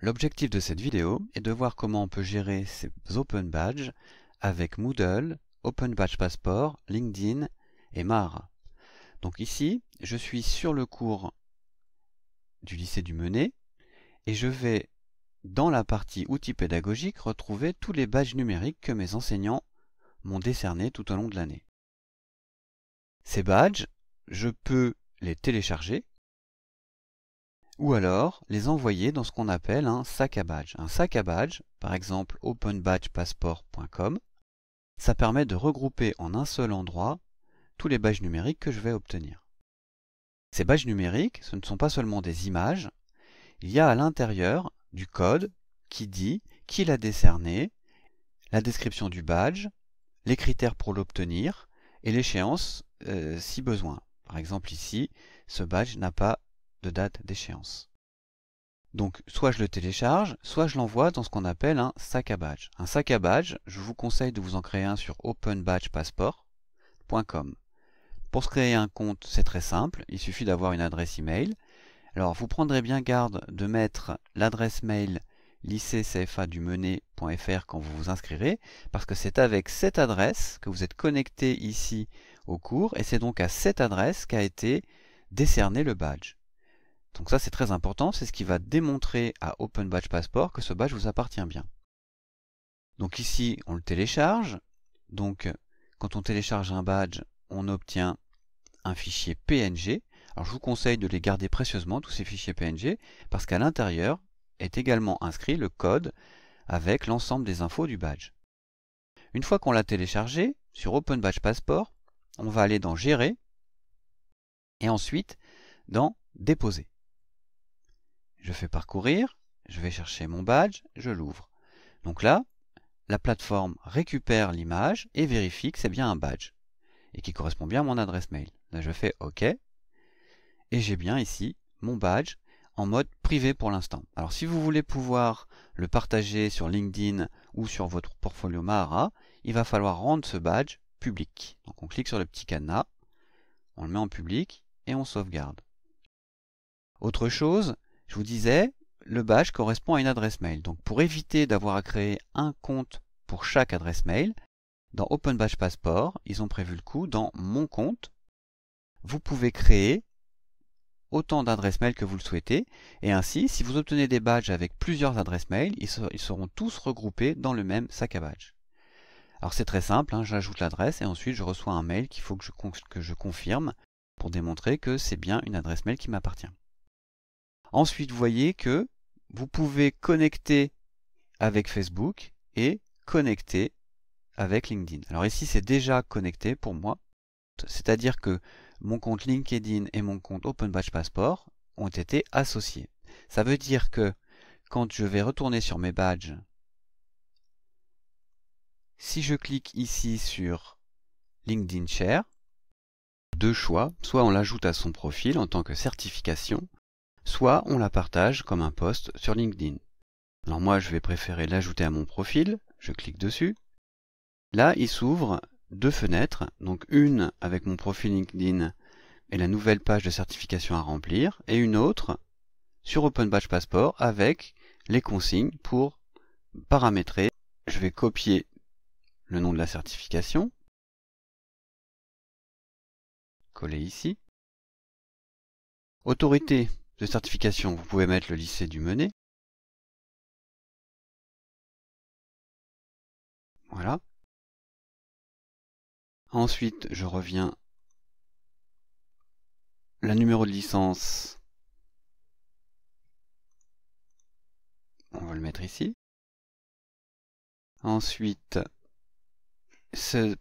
L'objectif de cette vidéo est de voir comment on peut gérer ces Open Badges avec Moodle, Open Badge Passport, LinkedIn et MAR. Donc ici, je suis sur le cours du lycée du Menet et je vais, dans la partie outils pédagogiques, retrouver tous les badges numériques que mes enseignants m'ont décernés tout au long de l'année. Ces badges, je peux les télécharger ou alors les envoyer dans ce qu'on appelle un sac à badge. Un sac à badge, par exemple openbadgepassport.com, ça permet de regrouper en un seul endroit tous les badges numériques que je vais obtenir. Ces badges numériques, ce ne sont pas seulement des images, il y a à l'intérieur du code qui dit qui l'a décerné, la description du badge, les critères pour l'obtenir et l'échéance euh, si besoin. Par exemple ici, ce badge n'a pas de date d'échéance. Donc soit je le télécharge, soit je l'envoie dans ce qu'on appelle un sac à badge. Un sac à badge, je vous conseille de vous en créer un sur openbadgepassport.com. Pour se créer un compte, c'est très simple, il suffit d'avoir une adresse email. Alors vous prendrez bien garde de mettre l'adresse mail lycée cfa quand vous vous inscrirez, parce que c'est avec cette adresse que vous êtes connecté ici au cours, et c'est donc à cette adresse qu'a été décerné le badge. Donc ça c'est très important, c'est ce qui va démontrer à Open Badge Passport que ce badge vous appartient bien. Donc ici on le télécharge. Donc quand on télécharge un badge, on obtient un fichier PNG. Alors je vous conseille de les garder précieusement, tous ces fichiers PNG, parce qu'à l'intérieur est également inscrit le code avec l'ensemble des infos du badge. Une fois qu'on l'a téléchargé, sur Open Badge Passport, on va aller dans Gérer et ensuite dans Déposer. Je fais parcourir, je vais chercher mon badge, je l'ouvre. Donc là, la plateforme récupère l'image et vérifie que c'est bien un badge et qui correspond bien à mon adresse mail. Là, je fais OK et j'ai bien ici mon badge en mode privé pour l'instant. Alors si vous voulez pouvoir le partager sur LinkedIn ou sur votre portfolio Mahara, il va falloir rendre ce badge public. Donc on clique sur le petit cadenas, on le met en public et on sauvegarde. Autre chose, je vous disais, le badge correspond à une adresse mail. Donc pour éviter d'avoir à créer un compte pour chaque adresse mail, dans Open Badge Passport, ils ont prévu le coup, dans Mon compte, vous pouvez créer autant d'adresses mail que vous le souhaitez, et ainsi, si vous obtenez des badges avec plusieurs adresses mail, ils, seront tous regroupés dans le même sac à badge. Alors c'est très simple, hein. j'ajoute l'adresse et ensuite je reçois un mail qu'il faut que je, que je confirme pour démontrer que c'est bien une adresse mail qui m'appartient. Ensuite, vous voyez que vous pouvez connecter avec Facebook et connecter avec LinkedIn. Alors ici, c'est déjà connecté pour moi. C'est-à-dire que mon compte LinkedIn et mon compte Open Badge Passport ont été associés. Ça veut dire que quand je vais retourner sur mes badges, si je clique ici sur LinkedIn Share, deux choix, soit on l'ajoute à son profil en tant que certification, soit on la partage comme un post sur LinkedIn. Alors moi, je vais préférer l'ajouter à mon profil, je clique dessus. Là, il s'ouvre deux fenêtres, donc une avec mon profil LinkedIn et la nouvelle page de certification à remplir, et une autre sur Badge Passport avec les consignes pour paramétrer. Je vais copier le nom de la certification, coller ici. Autorité, de certification, vous pouvez mettre le lycée du Menet. Voilà. Ensuite, je reviens Le numéro de licence. On va le mettre ici. Ensuite, ce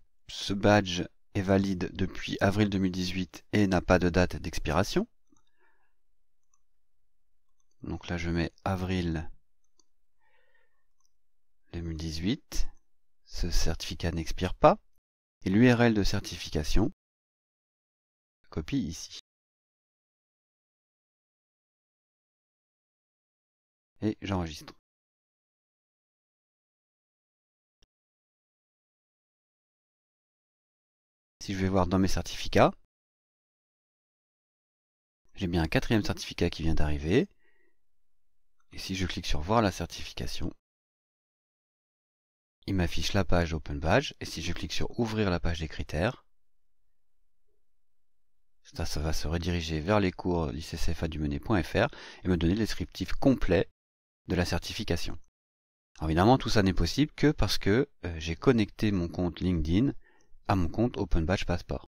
badge est valide depuis avril 2018 et n'a pas de date d'expiration. Donc là, je mets avril 2018. Ce certificat n'expire pas. Et l'URL de certification, copie ici. Et j'enregistre. Si je vais voir dans mes certificats, j'ai bien un quatrième certificat qui vient d'arriver. Et si je clique sur voir la certification, il m'affiche la page Open Badge. Et si je clique sur ouvrir la page des critères, ça, ça va se rediriger vers les cours lycécfadumenet.fr et me donner le descriptif complet de la certification. Alors évidemment, tout ça n'est possible que parce que euh, j'ai connecté mon compte LinkedIn à mon compte Open Badge Passport.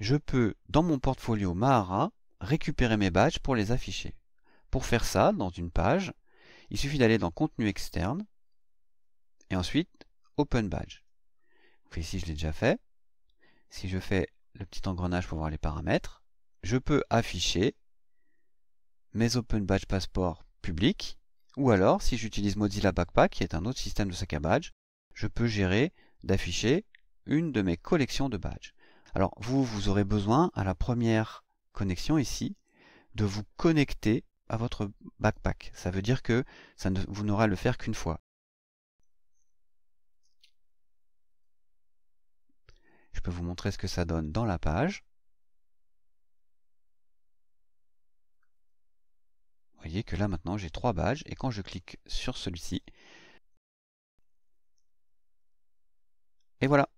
je peux, dans mon portfolio Mahara, récupérer mes badges pour les afficher. Pour faire ça, dans une page, il suffit d'aller dans Contenu externe, et ensuite Open Badge. ici, je l'ai déjà fait. Si je fais le petit engrenage pour voir les paramètres, je peux afficher mes Open Badge passeport publics, ou alors, si j'utilise Mozilla Backpack, qui est un autre système de sac à badge, je peux gérer d'afficher une de mes collections de badges. Alors vous, vous aurez besoin à la première connexion ici de vous connecter à votre backpack. Ça veut dire que ça vous n'aurez à le faire qu'une fois. Je peux vous montrer ce que ça donne dans la page. Vous voyez que là maintenant j'ai trois badges et quand je clique sur celui-ci, et voilà,